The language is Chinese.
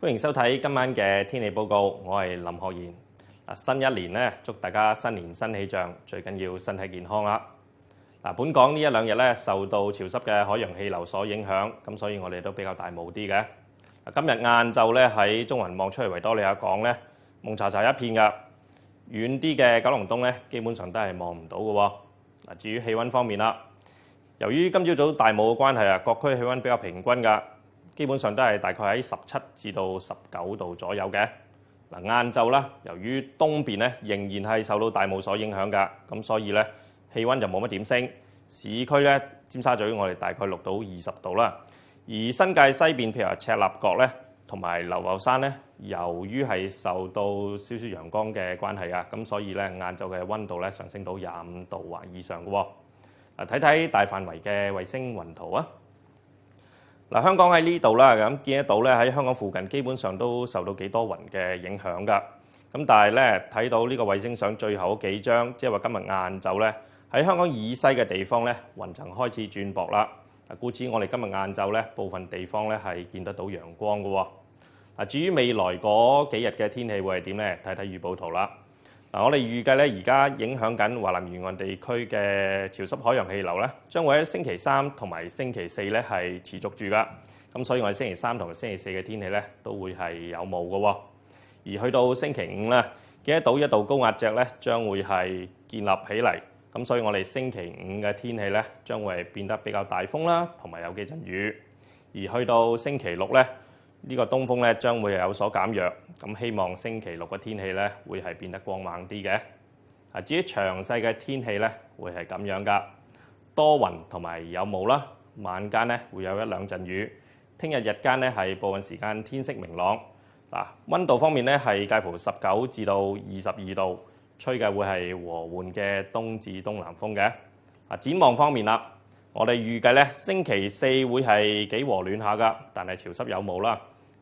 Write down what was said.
歡迎收睇今晚嘅天氣報告，我係林學賢。嗱，新一年咧，祝大家新年新氣象，最緊要身體健康啦。嗱，本港呢一兩日咧受到潮濕嘅海洋氣流所影響，咁所以我哋都比較大霧啲嘅。今日晏晝咧喺中環望出去維多利亞港咧，蒙查查一片噶。遠啲嘅九龍東咧，基本上都係望唔到嘅。嗱，至於氣温方面啦，由於今朝早大霧嘅關係啊，各區氣温比較平均㗎，基本上都係大概喺十七至到十九度左右嘅。嗱，晏晝啦，由於東邊咧仍然係受到大霧所影響嘅，咁所以咧氣温就冇乜點升。市區咧，尖沙咀我哋大概錄到二十度啦。而新界西邊，譬如赤鱲角咧，同埋流浮山咧，由於係受到少少陽光嘅關係啊，咁所以咧晏晝嘅温度咧上升到廿五度或以上嘅。喎。睇睇大範圍嘅衛星雲圖啊！嗱，香港喺呢度啦，咁見得到咧，喺香港附近基本上都受到幾多雲嘅影響噶。咁但係咧，睇到呢個衛星相最後幾張，即係話今日晏晝咧，喺香港以西嘅地方咧，雲層開始轉薄啦。嗱，估指我哋今日晏晝咧，部分地方咧係見得到陽光嘅喎。至於未來嗰幾日嘅天氣會係點咧？睇睇預報圖啦。嗱，我哋預計咧，而家影響緊華南沿岸地區嘅潮濕海洋氣流咧，將會喺星期三同埋星期四咧係持續住噶。咁所以，我哋星期三同埋星期四嘅天氣咧，都會係有霧嘅。而去到星期五咧，見得到一道高壓脊咧，將會係建立起嚟。咁所以，我哋星期五嘅天氣咧，將會變得比較大風啦，同埋有幾陣雨。而去到星期六咧。呢個東風咧將會有所減弱，咁希望星期六嘅天氣咧會係變得光猛啲嘅。啊，至於詳細嘅天氣咧會係咁樣噶，多雲同埋有霧啦，晚間咧會有一兩陣雨。聽日日間咧係部分時間天色明朗，嗱，温度方面咧係介乎十九至到二十二度，吹嘅會係和緩嘅東至東南風嘅。啊，展望方面啦，我哋預計咧星期四會係幾和暖下噶，但係潮濕有霧啦。